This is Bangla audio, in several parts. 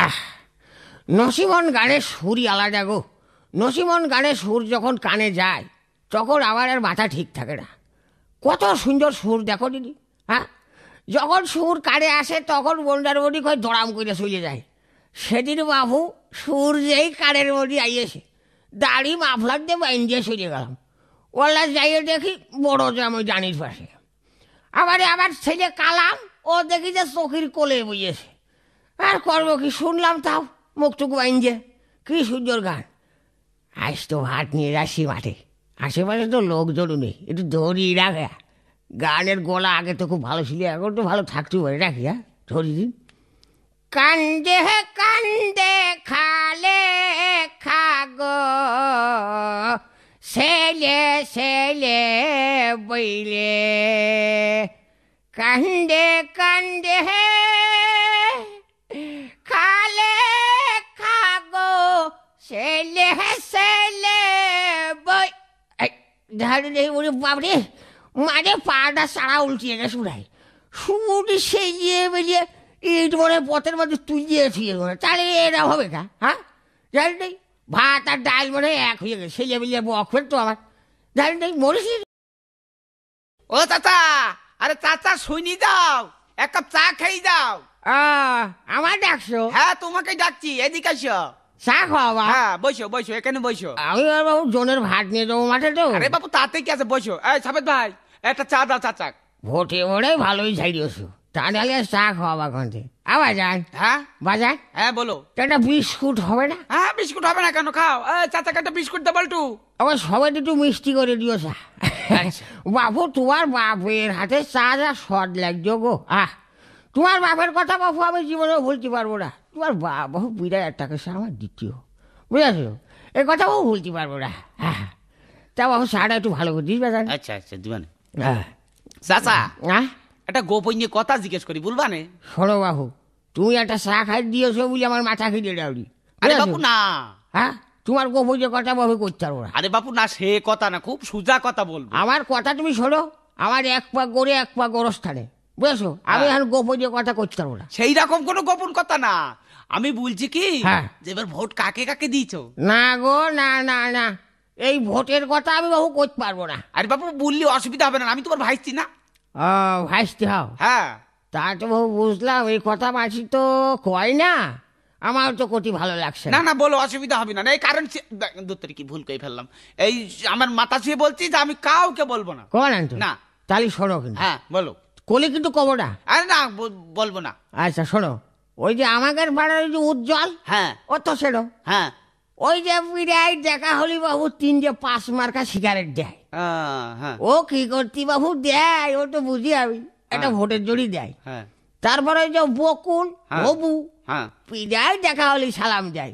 আহ নসিমন গানের সুরই আলাদা গো নসিমন গানের সুর যখন কানে যায় তখন আমার আর মাথা ঠিক থাকে না কত সুন্দর সুর দেখো দিদি হ্যাঁ যখন সুর কানে আসে তখন বন্ডার বডি কয় দড়াম করে চলে যায় সেদিন বাবু সুর যেই কানের বড়ি আইয়েছে দাড়ি মাফলার দিয়ে বাইন দিয়ে চলে গেলাম ওল্লা যাইয়ে দেখি বড় যে আমি জানির পাশে আবার আবার ছেলে কালাম ও দেখি যে চোখের কোলে বইয়েছে আর করবো কি শুনলাম তাও মুখটুকু আইন যে কী সুন্দর গান আজ তো ভাত নিয়ে যাচ্ছি মাঠে আশেপাশে তো লোকজন নেই একটু ধরি রাখা গানের গলা আগে তো খুব ভালো ছিল এখন তো ভালো থাকতে পারে রাখি হ্যাঁ ধরি দিন কান্দে কান্দে খালে খাগো ছেলে ছেলে বইলে কান্দে ধারে দেখি বলি বাপরে মাঝে পাটা সারা উল্টিয়ে গেছে শুনাই শুনি সেই গিয়ে বেরিয়ে ইট মনে পথের মধ্যে তুই গিয়েছি তাহলে এরা হবে না হ্যাঁ জানি নেই ভাত আর ডাল মনে এক হয়ে গেছে ছেলে বক ফের তো আমার জানি নেই মরিস ও চাচা আরে চাচা শুনি দাও এক কাপ চা খেয়ে দাও আমার ডাকছো হ্যাঁ তোমাকে ডাকছি এদিকে আসো চা খাওয়াবা হ্যাঁ বসো বসো এখানে বসো আমি আর বাবু জনের ভাত নিয়ে যাবো মাঠে তো আরে বাবু তাতে কি আছে বসো এই সাবেদ ভাই একটা চা দাও চা চাক ভোটে ওরে ভালোই ছাড়িয়েছো তা নাহলে চা খাওয়াবা কন্টে আবার যান হ্যাঁ বাজার হ্যাঁ বলো তো একটা বিস্কুট হবে না হ্যাঁ বিস্কুট হবে না কেন খাও এই চা চাক একটা বিস্কুট দাও বলটু আবার সবাই একটু মিষ্টি করে দিও চা আচ্ছা। বাবু তোমার বাপের হাতে চা যা সদ লাগ গো আহ তোমার বাপের কথা বাবু আমি জীবনে ভুলতে পারবো না তোমার বাবা বিরাট টাকা সে আমার দ্বিতীয় বুঝেছো এ কথাও বলতে পারবো না হ্যাঁ তা বাবু একটু ভালো করে দিস আচ্ছা আচ্ছা হ্যাঁ চাচা হ্যাঁ একটা নিয়ে কথা জিজ্ঞেস করি নে শোনো বাহু তুমি একটা চা খাই দিয়েছো বলে আমার মাথা খেয়ে ডাউরি আরে বাবু না হ্যাঁ তোমার গোপন যে কথা বাবু করতে পারবো না আরে বাবু না সে কথা না খুব সোজা কথা বলবো আমার কথা তুমি শোনো আমার এক পা গড়ে এক পা গরস্থানে বুঝেছো আমি হ্যাঁ। এখন যে কথা করতে পারবো না সেই রকম কোনো গোপন কথা না আমি বলছি কি হ্যাঁ। যে এবার ভোট কাকে কাকে দিয়েছো না গো না না না এই ভোটের কথা আমি বাবু করতে পারবো না আরে বাবু বললে অসুবিধা হবে না আমি তোমার ভাইস্তি না ও ভাইছি হও হ্যাঁ তা তো বাবু বুঝলাম এই কথা মাসি তো কয় না আমার তো কোটি ভালো লাগছে না না বলো অসুবিধা হবে না এই কারণ দত্তরি কি ভুল করে ফেললাম এই আমার মাথা শুয়ে বলছি যে আমি কাউকে বলবো না কো না না তাহলে শোনো কিন্তু হ্যাঁ বলো কোলে কিন্তু কবো না আরে না বলবো না আচ্ছা শোনো ওই যে আমাদের পাড়ার যে উজ্জ্বল হ্যাঁ অত সেরো হ্যাঁ ওই যে বিরাই দেখা হলি বাবু তিন যে পাঁচ মার্কা সিগারেট দেয় হ্যাঁ। ও কি করতি বাবু দেয় ও তো বুঝি আমি একটা হ্যাঁ। ভোটের জড়ি দেয় হ্যাঁ। তারপরে ওই যে বকুল হবু পিজাই দেখা হলি সালাম দেয়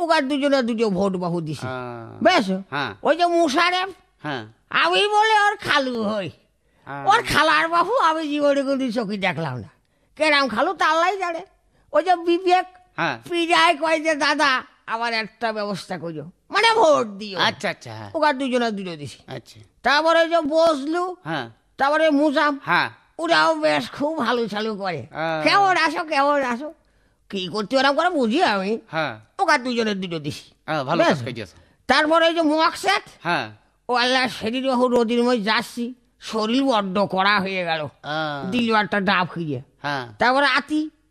ওগার দুজনে দুজন ভোট বাহু দিছে বেশ ওই যে মুসারেফ আমি বলে ওর খালু হই ওর খালার বাহু আমি জীবনে কোনো চোখে দেখলাম না কেরাম খালু তাল্লাই জানে ওই যে বিবেক হ্যাঁ কয় যে দাদা আমার একটা ব্যবস্থা করো মানে ভোট দিও আচ্ছা আচ্ছা হ্যাঁ দুজনে দুটো দিছি আচ্ছা তারপরে যে বসলু হ্যাঁ তারপরে মুজাম হ্যাঁ ওরাও বেশ খুব ভালো চালু করে কেমন আসো কেমন আসো কি করতে ওরা করে বুঝি আমি হ্যাঁ ওকে দুজনের দুটো দিছি ভালো তারপরে যে মোয়াকসেট হ্যাঁ ও আল্লাহ সেদিন ওহ রোদির মই যাচ্ছি শরীর বড্ড করা হয়ে গেল দিল একটা ডাব হয়ে হ্যাঁ। তারপরে আতি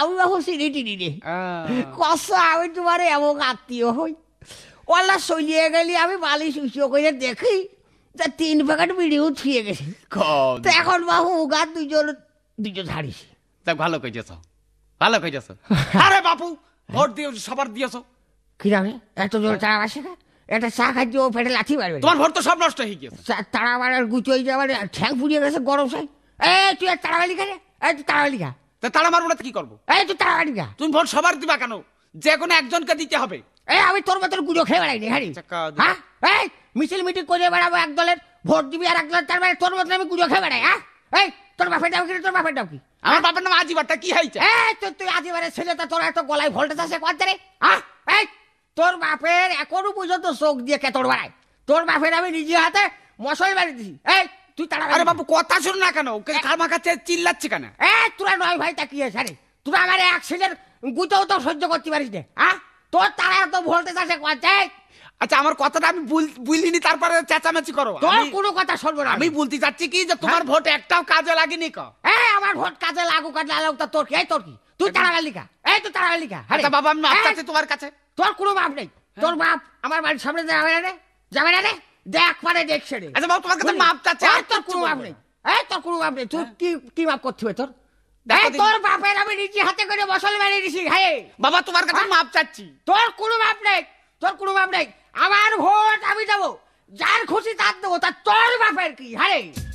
আল্লাহ টিনি রে কষ্ট আমি তোমার এমন আত্মীয় হই ওলা চলিয়ে গেলি আমি বালিশ উঁচিয়ে করে দেখি তা তিন প্যাকেট বিড়িও থুয়ে গেছে তো এখন বাহু গা দুজন দুজন হারিস তা ভালো কইছ ভালো কইছ আরে বাপু ভোট দিয়ে সবার দিয়েছ কি জানে এত জোর চা আসে না একটা চা খাইতে ও পেটে লাঠি মারবে তোমার ভোট তো সব নষ্ট হয়ে গেছে তারা মারার গুচোই যাবার ঠ্যাং ফুরিয়ে গেছে গরম সাই এ তুই তাড়াবালি খা রে এ তুই তাড়াবালি খা তা তাড়া মারবো না কি করবো এই তুই তাড়াতাড়ি যা তুমি ভোট সবার দিবা কেন যে কোনো একজনকে দিতে হবে এই আমি তোর মতন গুজো খেয়ে বেড়াই হ্যাঁ আচ্ছা, হ্যাঁ এই মিছিল মিটিং করে বেড়াবো এক দলের ভোট দিবি আর এক দলের তার মানে তোর মতন আমি গুজো খেয়ে বেড়াই হ্যাঁ এই তোর বাপের নাম কি তোর বাপের নাম কি আমার হ্যাঁ? বাপের নাম আজিবারটা কি হয়েছে এই তুই তুই আজিবারের তা তোর এত গলায় ভোল্টেজ আছে কোয়াতে রে হ্যাঁ? এই তোর বাপের এখনো পর্যন্ত চোখ দিয়ে কেতর বাড়ায় তোর বাপের আমি নিজে হাতে মশল মারি দিছি এই তুই তাড়াতাড়ি আরে বাবু কথা শুন না কেন ওকে খামা কাছে চিল্লাচ্ছে কেন এ তোরা নয় ভাই তাকিয়ে সারে তোরা আমার এক অ্যাক্সিডেন্ট গুতেও তো সহ্য করতে পারিস না হ্যাঁ তোর তারা তো ভোল্টেজ আসে কোয়াচাই আচ্ছা আমার কথাটা আমি বুঝলিনি তারপরে চেঁচামেচি করো তোর কোনো কথা শুনবো না আমি বলতে চাচ্ছি কি যে তোমার হ্যাঁ? ভোট একটাও কাজে লাগেনি ক এ আমার ভোট কাজে লাগুক আর না লাগুক তা তোর কি এই তোর কি তুই তাড়াতাড়ি লিখা এই তো তাড়াতাড়ি লিখা আরে আচ্ছা, বাবা আমি মাপ চাচ্ছি তোমার কাছে তোর কোনো মাপ নেই তোর হ্যাঁ। বাপ আমার বাড়ির সামনে যাবে না রে যাবে না রে দেখ মানে দেখছে রে আচ্ছা মাপ চাচ্ছে আর কোনো নেই কোনো নেই তুই কি কি মাপ করতে হবে তোর তোর বাপের আমি নিজে হাতে করে মশল মেরে দিছি হ্যাঁ বাবা তোমার কাছে হ্যাঁ? মাপ চাচ্ছি তোর কোনো মাপ নেই তোর কোনো মাপ নেই আমার ভোট আমি দেবো যার খুশি তার দেবো তার তোর বাপের কি হ্যাঁ